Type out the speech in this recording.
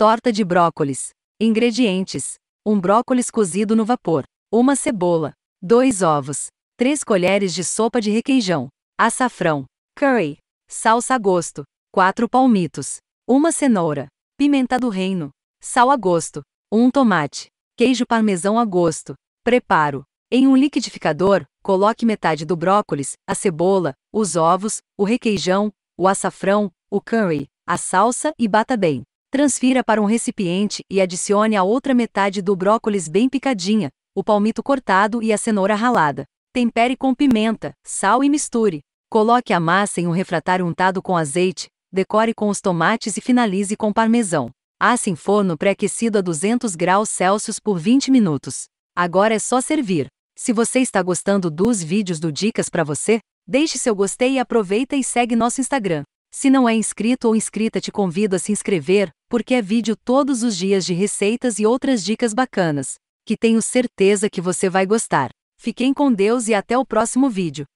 Torta de brócolis. Ingredientes: 1 um brócolis cozido no vapor, 1 cebola, 2 ovos, 3 colheres de sopa de requeijão, açafrão, curry, salsa a gosto, 4 palmitos, 1 cenoura, pimenta do reino, sal a gosto, 1 tomate, queijo parmesão a gosto. Preparo: em um liquidificador, coloque metade do brócolis, a cebola, os ovos, o requeijão, o açafrão, o curry, a salsa e bata bem. Transfira para um recipiente e adicione a outra metade do brócolis bem picadinha, o palmito cortado e a cenoura ralada. Tempere com pimenta, sal e misture. Coloque a massa em um refratário untado com azeite, decore com os tomates e finalize com parmesão. Asse em forno pré-aquecido a 200 graus Celsius por 20 minutos. Agora é só servir. Se você está gostando dos vídeos do Dicas para você, deixe seu gostei e aproveita e segue nosso Instagram. Se não é inscrito ou inscrita, te convido a se inscrever, porque é vídeo todos os dias de receitas e outras dicas bacanas, que tenho certeza que você vai gostar. Fiquem com Deus e até o próximo vídeo.